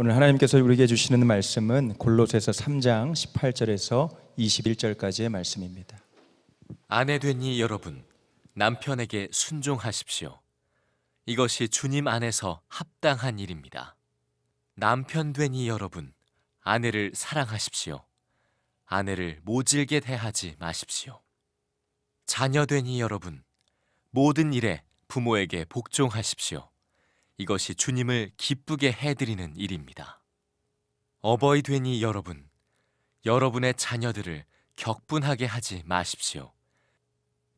오늘 하나님께서 우리에게 주시는 말씀은 골로새서 3장 18절에서 21절까지의 말씀입니다. 아내 되니 여러분 남편에게 순종하십시오. 이것이 주님 안에서 합당한 일입니다. 남편 되니 여러분 아내를 사랑하십시오. 아내를 모질게 대하지 마십시오. 자녀 되니 여러분 모든 일에 부모에게 복종하십시오. 이것이 주님을 기쁘게 해드리는 일입니다. 어버이 되니 여러분, 여러분의 자녀들을 격분하게 하지 마십시오.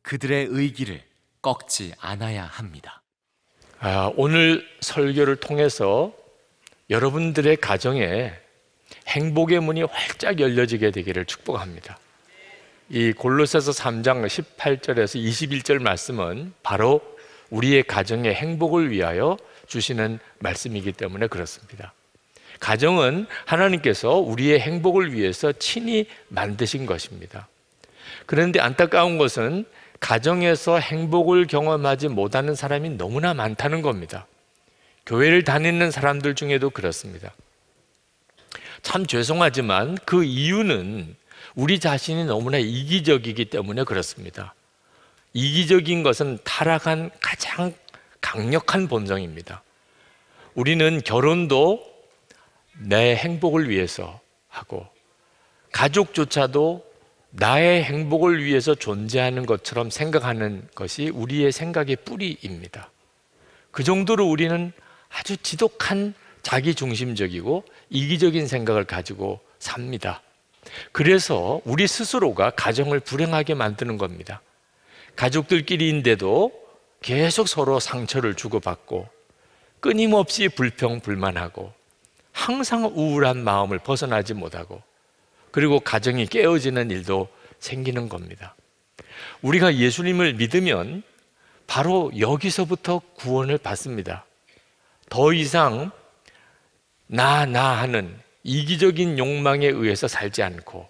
그들의 의기를 꺾지 않아야 합니다. 아, 오늘 설교를 통해서 여러분들의 가정에 행복의 문이 활짝 열려지게 되기를 축복합니다. 이 골로새서 3장 18절에서 21절 말씀은 바로 우리의 가정의 행복을 위하여 주시는 말씀이기 때문에 그렇습니다. 가정은 하나님께서 우리의 행복을 위해서 친히 만드신 것입니다. 그런데 안타까운 것은 가정에서 행복을 경험하지 못하는 사람이 너무나 많다는 겁니다. 교회를 다니는 사람들 중에도 그렇습니다. 참 죄송하지만 그 이유는 우리 자신이 너무나 이기적이기 때문에 그렇습니다. 이기적인 것은 타락한 가장 강력한 본성입니다. 우리는 결혼도 내 행복을 위해서 하고 가족조차도 나의 행복을 위해서 존재하는 것처럼 생각하는 것이 우리의 생각의 뿌리입니다. 그 정도로 우리는 아주 지독한 자기중심적이고 이기적인 생각을 가지고 삽니다. 그래서 우리 스스로가 가정을 불행하게 만드는 겁니다. 가족들끼리인데도 계속 서로 상처를 주고받고 끊임없이 불평불만하고 항상 우울한 마음을 벗어나지 못하고 그리고 가정이 깨어지는 일도 생기는 겁니다. 우리가 예수님을 믿으면 바로 여기서부터 구원을 받습니다. 더 이상 나, 나 하는 이기적인 욕망에 의해서 살지 않고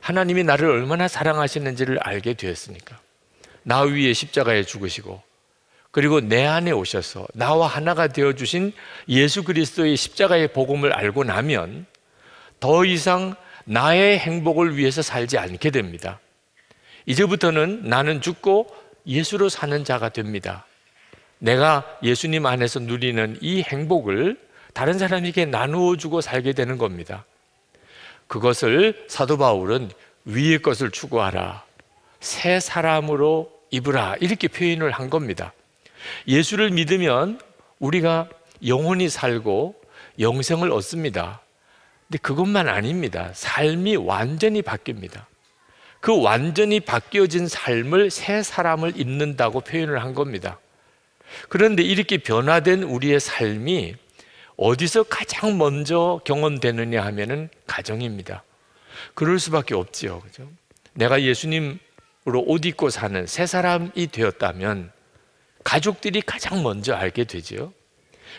하나님이 나를 얼마나 사랑하시는지를 알게 되었으니까. 나 위에 십자가에 죽으시고 그리고 내 안에 오셔서 나와 하나가 되어 주신 예수 그리스도의 십자가의 복음을 알고 나면 더 이상 나의 행복을 위해서 살지 않게 됩니다. 이제부터는 나는 죽고 예수로 사는 자가 됩니다. 내가 예수님 안에서 누리는 이 행복을 다른 사람에게 나누어 주고 살게 되는 겁니다. 그것을 사도 바울은 위의 것을 추구하라. 새 사람으로 입으라 이렇게 표현을 한 겁니다. 예수를 믿으면 우리가 영혼이 살고 영생을 얻습니다. 근데 그것만 아닙니다. 삶이 완전히 바뀝니다. 그 완전히 바뀌어진 삶을 새 사람을 입는다고 표현을 한 겁니다. 그런데 이렇게 변화된 우리의 삶이 어디서 가장 먼저 경험되느냐 하면은 가정입니다. 그럴 수밖에 없지요. 그죠? 내가 예수님 사람으로 옷 입고 사는 세 사람이 되었다면 가족들이 가장 먼저 알게 되지요.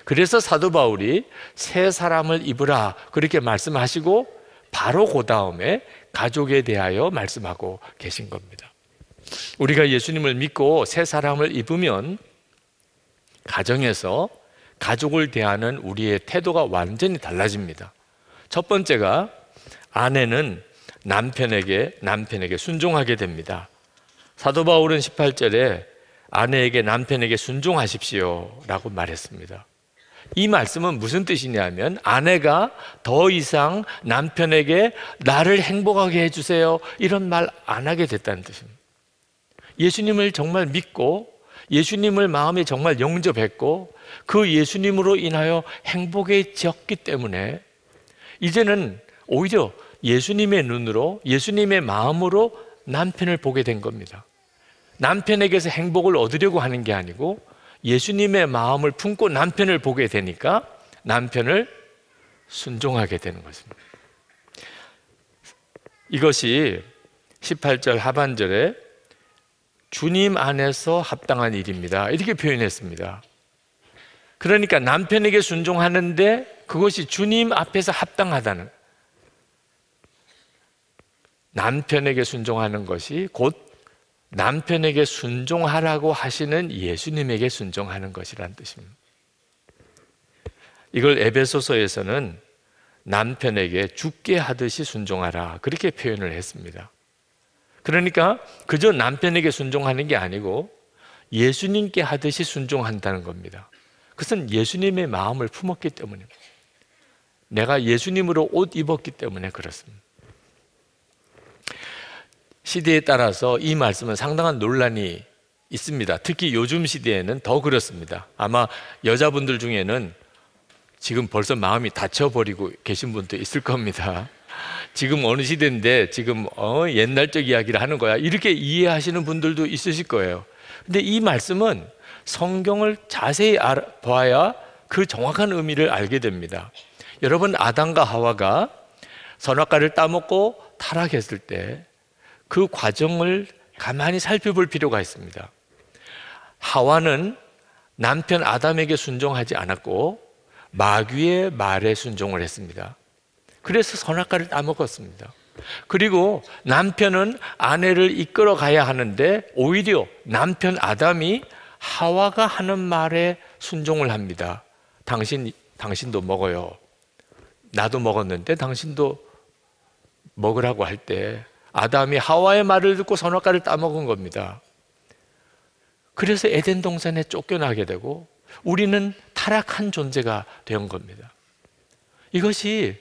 그래서 사도 바울이 새 사람을 입으라 그렇게 말씀하시고 바로 그 다음에 가족에 대하여 말씀하고 계신 겁니다. 우리가 예수님을 믿고 새 사람을 입으면 가정에서 가족을 대하는 우리의 태도가 완전히 달라집니다. 첫 번째가 아내는 남편에게 남편에게 순종하게 됩니다. 사도 바울은 18절에 아내에게 남편에게 순종하십시오 라고 말했습니다. 이 말씀은 무슨 뜻이냐면 아내가 더 이상 남편에게 나를 행복하게 해주세요 이런 말 안 하게 됐다는 뜻입니다. 예수님을 정말 믿고 예수님을 마음에 정말 영접했고 그 예수님으로 인하여 행복해졌기 때문에 이제는 오히려 예수님의 눈으로 예수님의 마음으로 남편을 보게 된 겁니다. 남편에게서 행복을 얻으려고 하는 게 아니고 예수님의 마음을 품고 남편을 보게 되니까 남편을 순종하게 되는 것입니다. 이것이 18절 하반절에 주님 안에서 합당한 일입니다. 이렇게 표현했습니다. 그러니까 남편에게 순종하는데 그것이 주님 앞에서 합당하다는 남편에게 순종하는 것이 곧 남편에게 순종하라고 하시는 예수님에게 순종하는 것이란 뜻입니다. 이걸 에베소서에서는 남편에게 죽게 하듯이 순종하라 그렇게 표현을 했습니다. 그러니까 그저 남편에게 순종하는 게 아니고 예수님께 하듯이 순종한다는 겁니다. 그것은 예수님의 마음을 품었기 때문입니다. 내가 예수님으로 옷 입었기 때문에 그렇습니다. 시대에 따라서 이 말씀은 상당한 논란이 있습니다. 특히 요즘 시대에는 더 그렇습니다. 아마 여자분들 중에는 지금 벌써 마음이 닫혀버리고 계신 분도 있을 겁니다. 지금 어느 시대인데 지금 어, 옛날적 이야기를 하는 거야. 이렇게 이해하시는 분들도 있으실 거예요. 근데 이 말씀은 성경을 자세히 알아, 봐야 그 정확한 의미를 알게 됩니다. 여러분, 아담과 하와가 선악과를 따먹고 타락했을 때그 과정을 가만히 살펴볼 필요가 있습니다. 하와는 남편 아담에게 순종하지 않았고 마귀의 말에 순종을 했습니다. 그래서 선악과를 따먹었습니다. 그리고 남편은 아내를 이끌어 가야 하는데 오히려 남편 아담이 하와가 하는 말에 순종을 합니다. 당신 당신도 먹어요. 나도 먹었는데 당신도 먹으라고 할때 아담이 하와의 말을 듣고 선악과를 따먹은 겁니다. 그래서 에덴 동산에 쫓겨나게 되고 우리는 타락한 존재가 된 겁니다. 이것이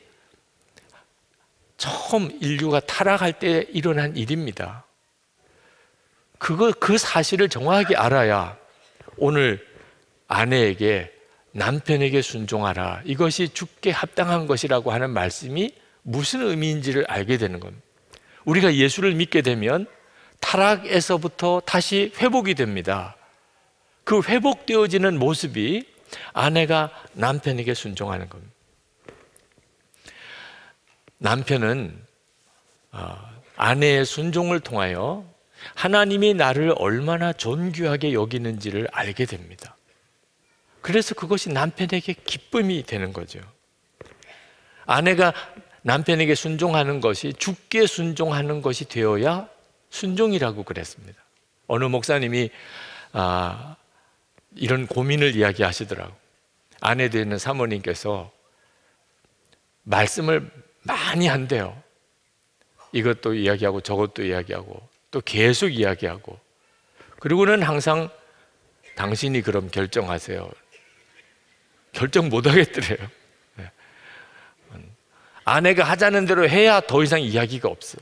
처음 인류가 타락할 때 일어난 일입니다. 그거 그 사실을 정확히 알아야 오늘 아내에게 남편에게 순종하라. 이것이 죽게 합당한 것이라고 하는 말씀이 무슨 의미인지를 알게 되는 겁니다. 우리가 예수를 믿게 되면 타락에서부터 다시 회복이 됩니다. 그 회복되어지는 모습이 아내가 남편에게 순종하는 겁니다. 남편은 아, 아내의 순종을 통하여 하나님이 나를 얼마나 존귀하게 여기는지를 알게 됩니다. 그래서 그것이 남편에게 기쁨이 되는 거죠. 아내가 남편에게 순종하는 것이 죽게 순종하는 것이 되어야 순종이라고 그랬습니다. 어느 목사님이 아, 이런 고민을 이야기하시더라고. 아내 되는 사모님께서 말씀을 많이 한대요. 이것도 이야기하고 저것도 이야기하고 또 계속 이야기하고 그리고는 항상 당신이 그럼 결정하세요. 결정 못 하겠더래요. 아내가 하자는 대로 해야 더 이상 이야기가 없어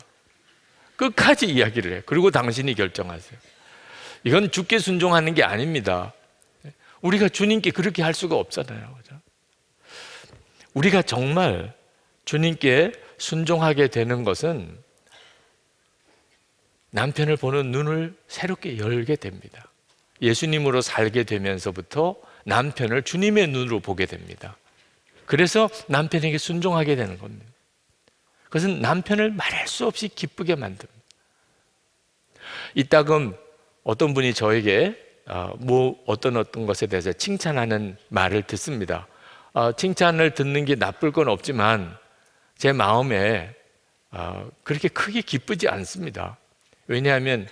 끝까지 이야기를 해 그리고 당신이 결정하세요. 이건 죽게 순종하는 게 아닙니다. 우리가 주님께 그렇게 할 수가 없잖아요. 그죠? 우리가 정말 주님께 순종하게 되는 것은 남편을 보는 눈을 새롭게 열게 됩니다. 예수님으로 살게 되면서부터 남편을 주님의 눈으로 보게 됩니다. 그래서 남편에게 순종하게 되는 겁니다. 그것은 남편을 말할 수 없이 기쁘게 만듭니다. 이따금 어떤 분이 저에게 어, 뭐 어떤 어떤 것에 대해서 칭찬하는 말을 듣습니다. 어, 칭찬을 듣는 게 나쁠 건 없지만 제 마음에 어, 그렇게 크게 기쁘지 않습니다. 왜냐하면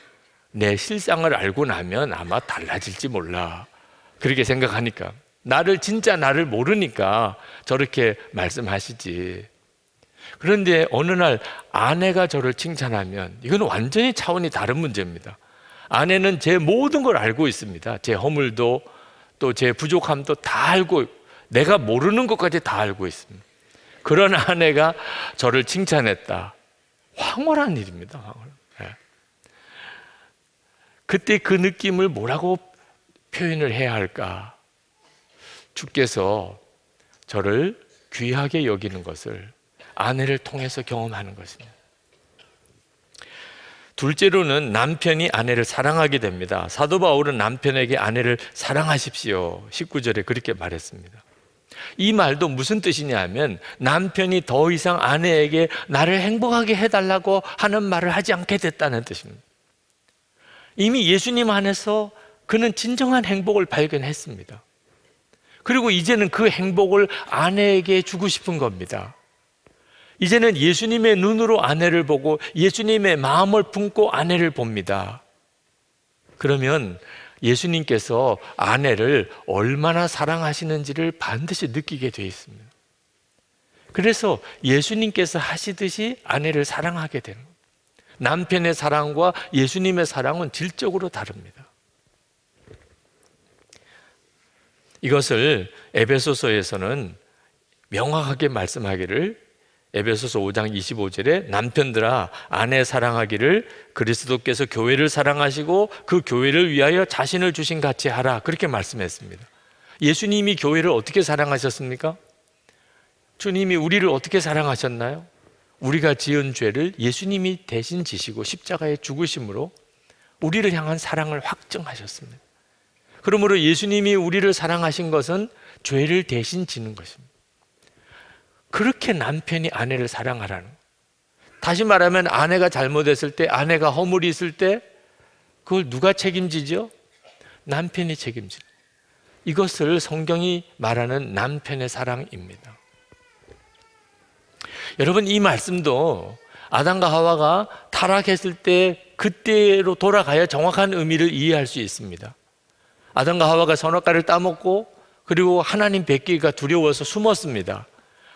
내 실상을 알고 나면 아마 달라질지 몰라. 그렇게 생각하니까. 나를 진짜 나를 모르니까 저렇게 말씀하시지. 그런데 어느 날 아내가 저를 칭찬하면 이건 완전히 차원이 다른 문제입니다. 아내는 제 모든 걸 알고 있습니다. 제 허물도 또 제 부족함도 다 알고 내가 모르는 것까지 다 알고 있습니다. 그런 아내가 저를 칭찬했다. 황홀한 일입니다. 예. 그때 그 느낌을 뭐라고 표현을 해야 할까? 주께서 저를 귀하게 여기는 것을 아내를 통해서 경험하는 것입니다. 둘째로는 남편이 아내를 사랑하게 됩니다. 사도 바울은 남편에게 아내를 사랑하십시오. 19절에 그렇게 말했습니다. 이 말도 무슨 뜻이냐 하면 남편이 더 이상 아내에게 나를 행복하게 해달라고 하는 말을 하지 않게 됐다는 뜻입니다. 이미 예수님 안에서 그는 진정한 행복을 발견했습니다. 그리고 이제는 그 행복을 아내에게 주고 싶은 겁니다. 이제는 예수님의 눈으로 아내를 보고 예수님의 마음을 품고 아내를 봅니다. 그러면 예수님께서 아내를 얼마나 사랑하시는지를 반드시 느끼게 되어 있습니다. 그래서 예수님께서 하시듯이 아내를 사랑하게 되는 겁니다. 남편의 사랑과 예수님의 사랑은 질적으로 다릅니다. 이것을 에베소서에서는 명확하게 말씀하기를 에베소서 5장 25절에 남편들아 아내 사랑하기를 그리스도께서 교회를 사랑하시고 그 교회를 위하여 자신을 주신 같이 하라 그렇게 말씀했습니다. 예수님이 교회를 어떻게 사랑하셨습니까? 주님이 우리를 어떻게 사랑하셨나요? 우리가 지은 죄를 예수님이 대신 지시고 십자가에 죽으심으로 우리를 향한 사랑을 확증하셨습니다. 그러므로 예수님이 우리를 사랑하신 것은 죄를 대신 지는 것입니다. 그렇게 남편이 아내를 사랑하라는 다시 말하면 아내가 잘못했을 때, 아내가 허물이 있을 때 그걸 누가 책임지죠? 남편이 책임지는 이것을 성경이 말하는 남편의 사랑입니다. 여러분 이 말씀도 아담과 하와가 타락했을 때 그때로 돌아가야 정확한 의미를 이해할 수 있습니다. 아담과 하와가 선악과를 따먹고 그리고 하나님 뵙기가 두려워서 숨었습니다.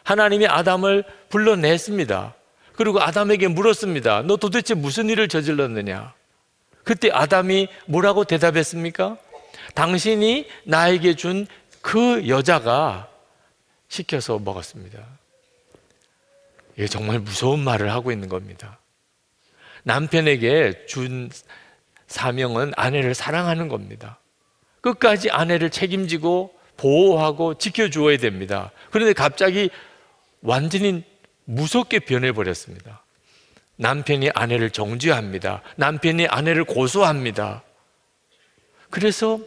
하나님이 아담을 불러냈습니다. 그리고 아담에게 물었습니다. 너 도대체 무슨 일을 저질렀느냐? 그때 아담이 뭐라고 대답했습니까? 당신이 나에게 준 그 여자가 시켜서 먹었습니다. 이게 정말 무서운 말을 하고 있는 겁니다. 남편에게 준 사명은 아내를 사랑하는 겁니다. 끝까지 아내를 책임지고 보호하고 지켜주어야 됩니다. 그런데 갑자기 완전히 무섭게 변해버렸습니다. 남편이 아내를 정죄합니다. 남편이 아내를 고소합니다. 그래서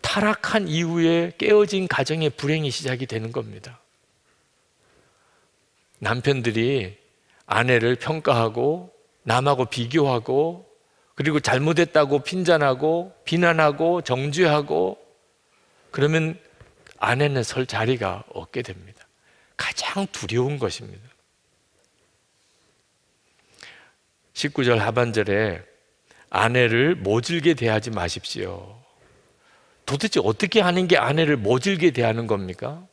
타락한 이후에 깨어진 가정의 불행이 시작이 되는 겁니다. 남편들이 아내를 평가하고 남하고 비교하고 그리고 잘못했다고 핀잔하고 비난하고 정죄하고 그러면 아내는 설 자리가 없게 됩니다. 가장 두려운 것입니다. 19절 하반절에 아내를 모질게 대하지 마십시오. 도대체 어떻게 하는 게 아내를 모질게 대하는 겁니까?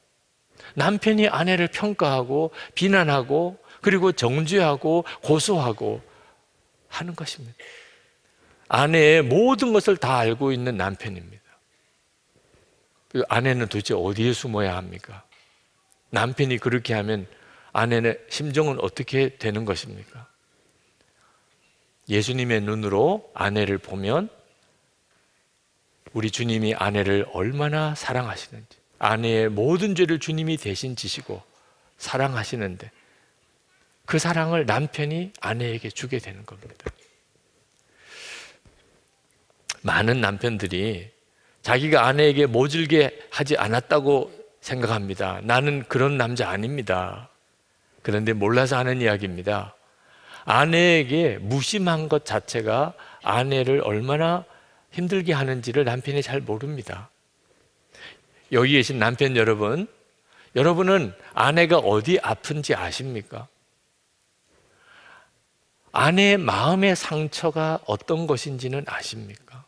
남편이 아내를 평가하고 비난하고 그리고 정죄하고 고소하고 하는 것입니다. 아내의 모든 것을 다 알고 있는 남편입니다. 그 아내는 도대체 어디에 숨어야 합니까? 남편이 그렇게 하면 아내의 심정은 어떻게 되는 것입니까? 예수님의 눈으로 아내를 보면 우리 주님이 아내를 얼마나 사랑하시는지, 아내의 모든 죄를 주님이 대신 지시고 사랑하시는데 그 사랑을 남편이 아내에게 주게 되는 겁니다. 많은 남편들이 자기가 아내에게 모질게 하지 않았다고 생각합니다. 나는 그런 남자 아닙니다. 그런데 몰라서 하는 이야기입니다. 아내에게 무심한 것 자체가 아내를 얼마나 힘들게 하는지를 남편이 잘 모릅니다. 여기 계신 남편 여러분, 여러분은 아내가 어디 아픈지 아십니까? 아내의 마음의 상처가 어떤 것인지는 아십니까?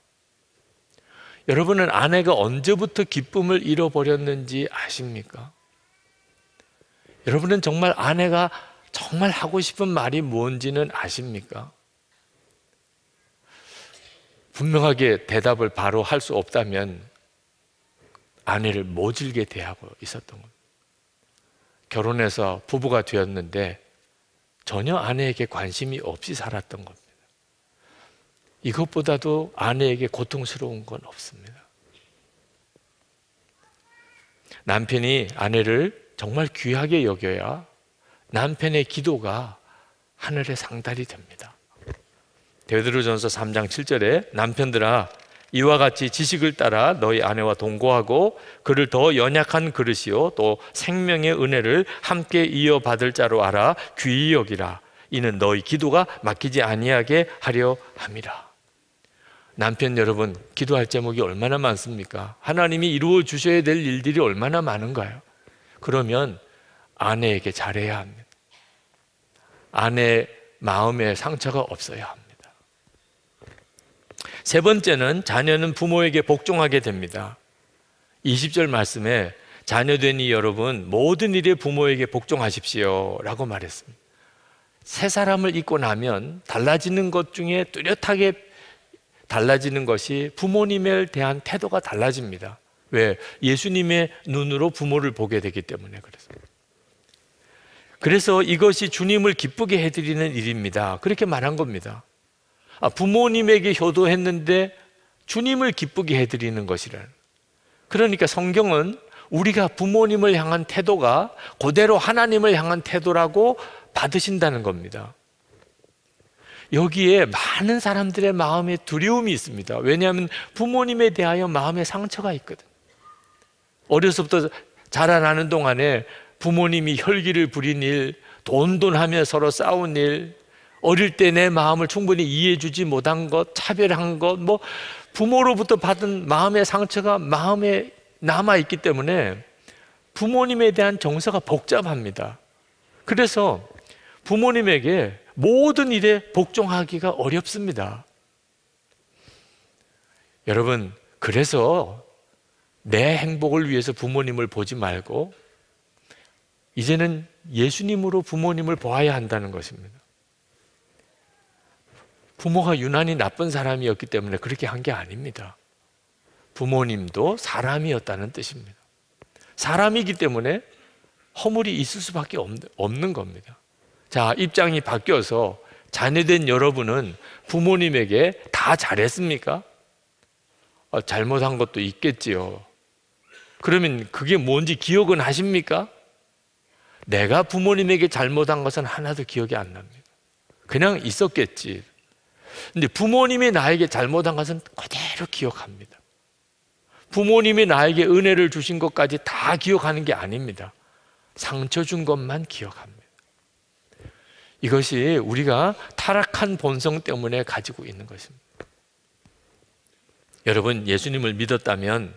여러분은 아내가 언제부터 기쁨을 잃어버렸는지 아십니까? 여러분은 정말 아내가 정말 하고 싶은 말이 뭔지는 아십니까? 분명하게 대답을 바로 할 수 없다면 아내를 모질게 대하고 있었던 겁니다. 결혼해서 부부가 되었는데 전혀 아내에게 관심이 없이 살았던 겁니다. 이것보다도 아내에게 고통스러운 건 없습니다. 남편이 아내를 정말 귀하게 여겨야 남편의 기도가 하늘에 상달이 됩니다. 베드로전서 3장 7절에 남편들아 이와 같이 지식을 따라 너희 아내와 동거하고 그를 더 연약한 그릇이요 또 생명의 은혜를 함께 이어받을 자로 알아 귀히 여기라 이는 너희 기도가 막히지 아니하게 하려 함이라. 남편 여러분, 기도할 제목이 얼마나 많습니까? 하나님이 이루어 주셔야 될 일들이 얼마나 많은가요? 그러면 아내에게 잘해야 합니다. 아내 마음에 상처가 없어야 합니다. 세 번째는 자녀는 부모에게 복종하게 됩니다. 20절 말씀에 자녀되니 여러분 모든 일에 부모에게 복종하십시오 라고 말했습니다. 세 사람을 잊고 나면 달라지는 것 중에 뚜렷하게 달라지는 것이 부모님에 대한 태도가 달라집니다. 왜? 예수님의 눈으로 부모를 보게 되기 때문에 그래서. 그래서 이것이 주님을 기쁘게 해드리는 일입니다. 그렇게 말한 겁니다. 아, 부모님에게 효도했는데 주님을 기쁘게 해드리는 것이라. 그러니까 성경은 우리가 부모님을 향한 태도가 그대로 하나님을 향한 태도라고 받으신다는 겁니다. 여기에 많은 사람들의 마음에 두려움이 있습니다. 왜냐하면 부모님에 대하여 마음의 상처가 있거든. 어려서부터 자라나는 동안에 부모님이 혈기를 부린 일, 돈돈하며 서로 싸운 일, 어릴 때 내 마음을 충분히 이해해주지 못한 것, 차별한 것, 뭐 부모로부터 받은 마음의 상처가 마음에 남아 있기 때문에 부모님에 대한 정서가 복잡합니다. 그래서 부모님에게 모든 일에 복종하기가 어렵습니다. 여러분, 그래서 내 행복을 위해서 부모님을 보지 말고 이제는 예수님으로 부모님을 보아야 한다는 것입니다. 부모가 유난히 나쁜 사람이었기 때문에 그렇게 한 게 아닙니다. 부모님도 사람이었다는 뜻입니다. 사람이기 때문에 허물이 있을 수밖에 없는 겁니다. 자, 입장이 바뀌어서 자녀된 여러분은 부모님에게 다 잘했습니까? 아, 잘못한 것도 있겠지요. 그러면 그게 뭔지 기억은 하십니까? 내가 부모님에게 잘못한 것은 하나도 기억이 안 납니다. 그냥 있었겠지. 근데 부모님이 나에게 잘못한 것은 그대로 기억합니다. 부모님이 나에게 은혜를 주신 것까지 다 기억하는 게 아닙니다. 상처 준 것만 기억합니다. 이것이 우리가 타락한 본성 때문에 가지고 있는 것입니다. 여러분, 예수님을 믿었다면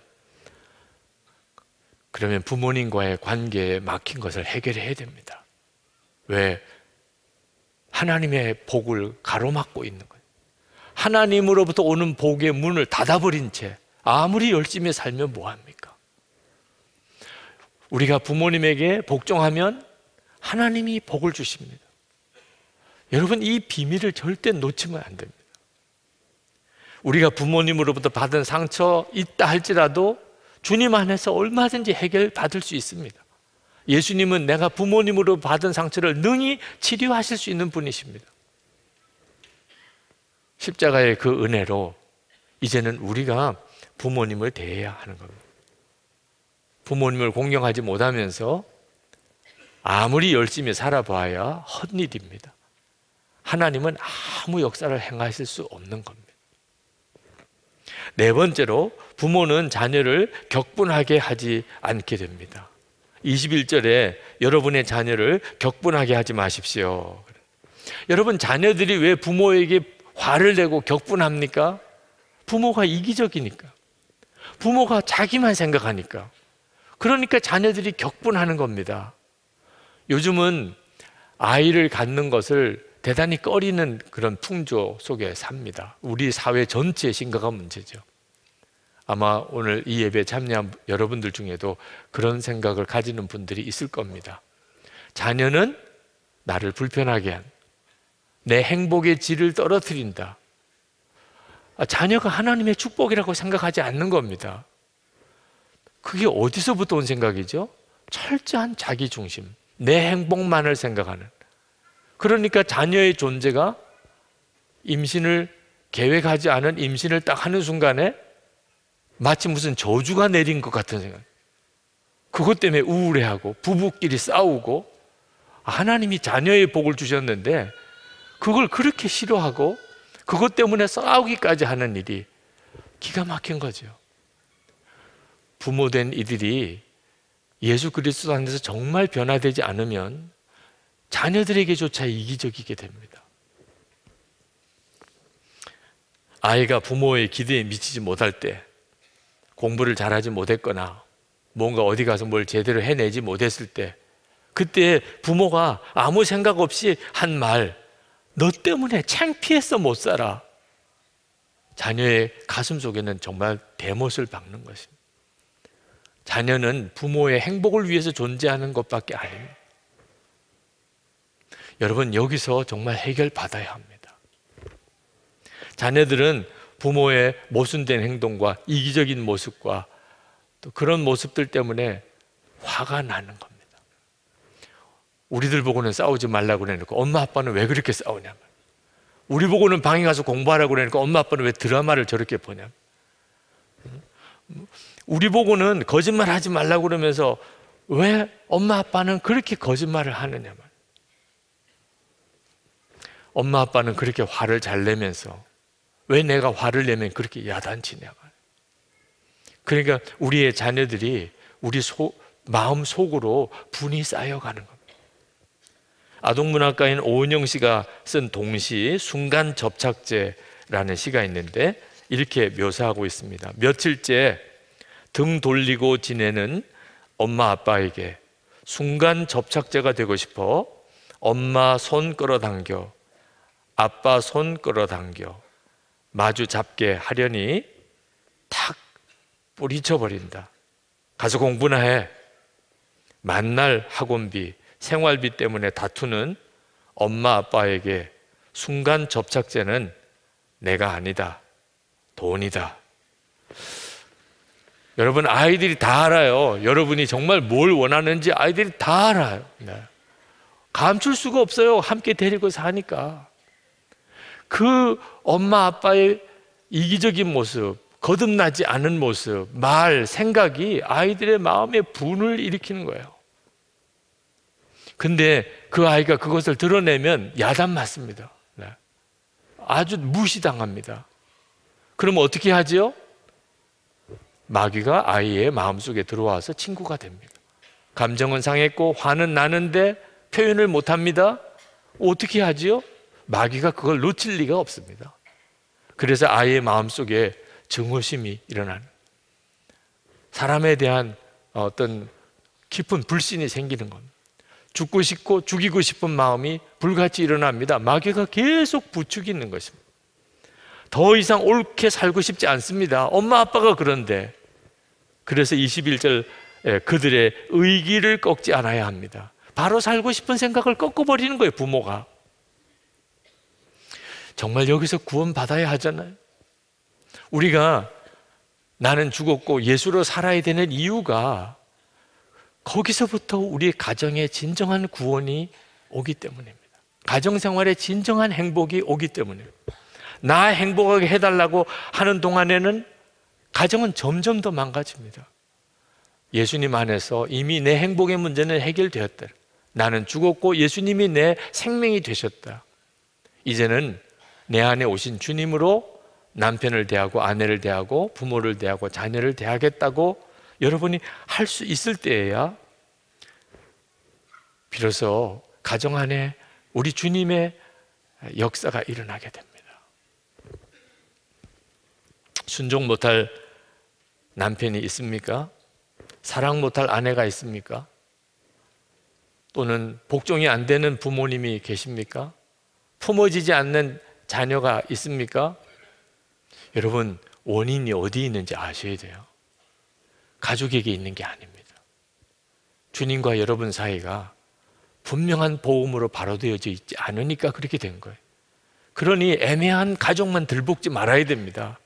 그러면 부모님과의 관계에 막힌 것을 해결해야 됩니다. 왜? 하나님의 복을 가로막고 있는 거예요. 하나님으로부터 오는 복의 문을 닫아버린 채 아무리 열심히 살면 뭐합니까? 우리가 부모님에게 복종하면 하나님이 복을 주십니다. 여러분 이 비밀을 절대 놓치면 안 됩니다. 우리가 부모님으로부터 받은 상처 있다 할지라도 주님 안에서 얼마든지 해결받을 수 있습니다. 예수님은 내가 부모님으로 받은 상처를 능히 치료하실 수 있는 분이십니다. 십자가의 그 은혜로 이제는 우리가 부모님을 대해야 하는 겁니다. 부모님을 공경하지 못하면서 아무리 열심히 살아봐야 헛일입니다. 하나님은 아무 역사를 행하실 수 없는 겁니다. 네 번째로 부모는 자녀를 격분하게 하지 않게 됩니다. 21절에 여러분의 자녀를 격분하게 하지 마십시오. 여러분 자녀들이 왜 부모에게 화를 내고 격분합니까? 부모가 이기적이니까. 부모가 자기만 생각하니까. 그러니까 자녀들이 격분하는 겁니다. 요즘은 아이를 갖는 것을 대단히 꺼리는 그런 풍조 속에 삽니다. 우리 사회 전체의 심각한 문제죠. 아마 오늘 이 예배에 참여한 여러분들 중에도 그런 생각을 가지는 분들이 있을 겁니다. 자녀는 나를 불편하게 한, 내 행복의 질을 떨어뜨린다. 아, 자녀가 하나님의 축복이라고 생각하지 않는 겁니다. 그게 어디서부터 온 생각이죠? 철저한 자기 중심, 내 행복만을 생각하는. 그러니까 자녀의 존재가 임신을 계획하지 않은 임신을 딱 하는 순간에 마치 무슨 저주가 내린 것 같은 생각. 그것 때문에 우울해하고 부부끼리 싸우고 하나님이 자녀의 복을 주셨는데 그걸 그렇게 싫어하고 그것 때문에 싸우기까지 하는 일이 기가 막힌 거죠. 부모된 이들이 예수 그리스도 안에서 정말 변화되지 않으면 자녀들에게조차 이기적이게 됩니다. 아이가 부모의 기대에 미치지 못할 때 공부를 잘하지 못했거나 뭔가 어디 가서 뭘 제대로 해내지 못했을 때 그때 부모가 아무 생각 없이 한 말, 너 때문에 창피해서 못 살아. 자녀의 가슴 속에는 정말 대못을 박는 것입니다. 자녀는 부모의 행복을 위해서 존재하는 것밖에 아닙니다. 여러분 여기서 정말 해결받아야 합니다. 자녀들은 부모의 모순된 행동과 이기적인 모습과 또 그런 모습들 때문에 화가 나는 겁니다. 우리들 보고는 싸우지 말라고 그놓고 엄마 아빠는 왜 그렇게 싸우냐 우리 보고는 방에 가서 공부하라고 그놓고 엄마 아빠는 왜 드라마를 저렇게 보냐 음? 우리 보고는 거짓말 하지 말라고 그러면서 왜 엄마 아빠는 그렇게 거짓말을 하느냐 엄마 아빠는 그렇게 화를 잘 내면서 왜 내가 화를 내면 그렇게 야단치냐고. 그러니까 우리의 자녀들이 우리 소, 마음 속으로 분이 쌓여가는 겁니다. 아동문학가인 오은영 씨가 쓴 동시 순간 접착제라는 시가 있는데 이렇게 묘사하고 있습니다. 며칠째 등 돌리고 지내는 엄마 아빠에게 순간 접착제가 되고 싶어 엄마 손 끌어당겨 아빠 손 끌어당겨 마주 잡게 하려니 탁 뿌리쳐버린다. 가서 공부나 해. 만날 학원비, 생활비 때문에 다투는 엄마 아빠에게 순간 접착제는 내가 아니다. 돈이다. 여러분 아이들이 다 알아요. 여러분이 정말 뭘 원하는지 아이들이 다 알아요. 네. 감출 수가 없어요. 함께 데리고 사니까. 그 엄마 아빠의 이기적인 모습, 거듭나지 않은 모습, 말, 생각이 아이들의 마음에 분을 일으키는 거예요. 근데 그 아이가 그것을 드러내면 야단 맞습니다. 네. 아주 무시당합니다. 그러면 어떻게 하지요? 마귀가 아이의 마음속에 들어와서 친구가 됩니다. 감정은 상했고 화는 나는데 표현을 못합니다. 어떻게 하지요? 마귀가 그걸 놓칠 리가 없습니다. 그래서 아이의 마음속에 증오심이 일어나는 사람에 대한 어떤 깊은 불신이 생기는 겁니다. 죽고 싶고 죽이고 싶은 마음이 불같이 일어납니다. 마귀가 계속 부추기는 것입니다. 더 이상 옳게 살고 싶지 않습니다. 엄마 아빠가 그런데 그래서 21절 예, 그들의 의기를 꺾지 않아야 합니다. 바로 살고 싶은 생각을 꺾어버리는 거예요, 부모가. 정말 여기서 구원받아야 하잖아요. 우리가 나는 죽었고 예수로 살아야 되는 이유가 거기서부터 우리가정에 진정한 구원이 오기 때문입니다. 가정생활에 진정한 행복이 오기 때문입니다. 나 행복하게 해달라고 하는 동안에는 가정은 점점 더 망가집니다. 예수님 안에서 이미 내 행복의 문제는 해결되었다. 나는 죽었고 예수님이 내 생명이 되셨다. 이제는 내 안에 오신 주님으로 남편을 대하고 아내를 대하고 부모를 대하고 자녀를 대하겠다고 여러분이 할 수 있을 때에야 비로소 가정 안에 우리 주님의 역사가 일어나게 됩니다. 순종 못할 남편이 있습니까? 사랑 못할 아내가 있습니까? 또는 복종이 안 되는 부모님이 계십니까? 품어지지 않는 자녀가 있습니까? 여러분 원인이 어디 있는지 아셔야 돼요. 가족에게 있는 게 아닙니다. 주님과 여러분 사이가 분명한 보험으로 바로되어져 있지 않으니까 그렇게 된 거예요. 그러니 애매한 가족만 들볶지 말아야 됩니다.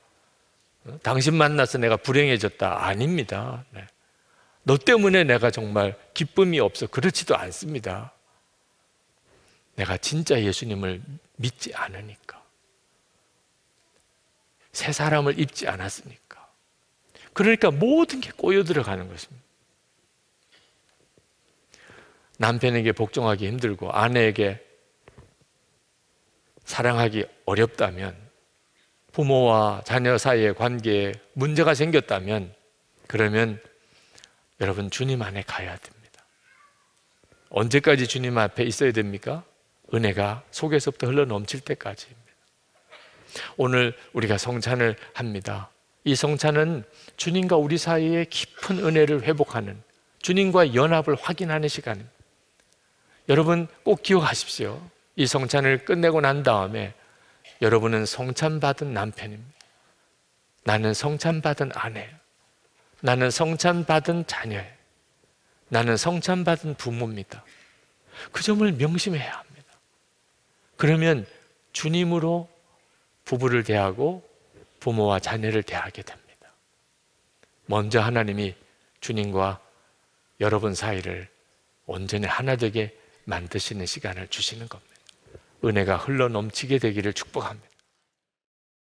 어? 당신 만나서 내가 불행해졌다. 아닙니다. 네. 너 때문에 내가 정말 기쁨이 없어. 그렇지도 않습니다. 내가 진짜 예수님을 믿지 않으니까. 새 사람을 입지 않았으니까. 그러니까 모든 게 꼬여 들어가는 것입니다. 남편에게 복종하기 힘들고 아내에게 사랑하기 어렵다면 부모와 자녀 사이의 관계에 문제가 생겼다면 그러면 여러분 주님 안에 가야 됩니다. 언제까지 주님 앞에 있어야 됩니까? 은혜가 속에서부터 흘러 넘칠 때까지입니다. 오늘 우리가 성찬을 합니다. 이 성찬은 주님과 우리 사이의 깊은 은혜를 회복하는 주님과 연합을 확인하는 시간입니다. 여러분 꼭 기억하십시오. 이 성찬을 끝내고 난 다음에 여러분은 성찬받은 남편입니다. 나는 성찬받은 아내 나는 성찬받은 자녀 나는 성찬받은 부모입니다. 그 점을 명심해야 합니다. 그러면 주님으로 부부를 대하고 부모와 자녀를 대하게 됩니다. 먼저 하나님이 주님과 여러분 사이를 온전히 하나 되게 만드시는 시간을 주시는 겁니다. 은혜가 흘러 넘치게 되기를 축복합니다.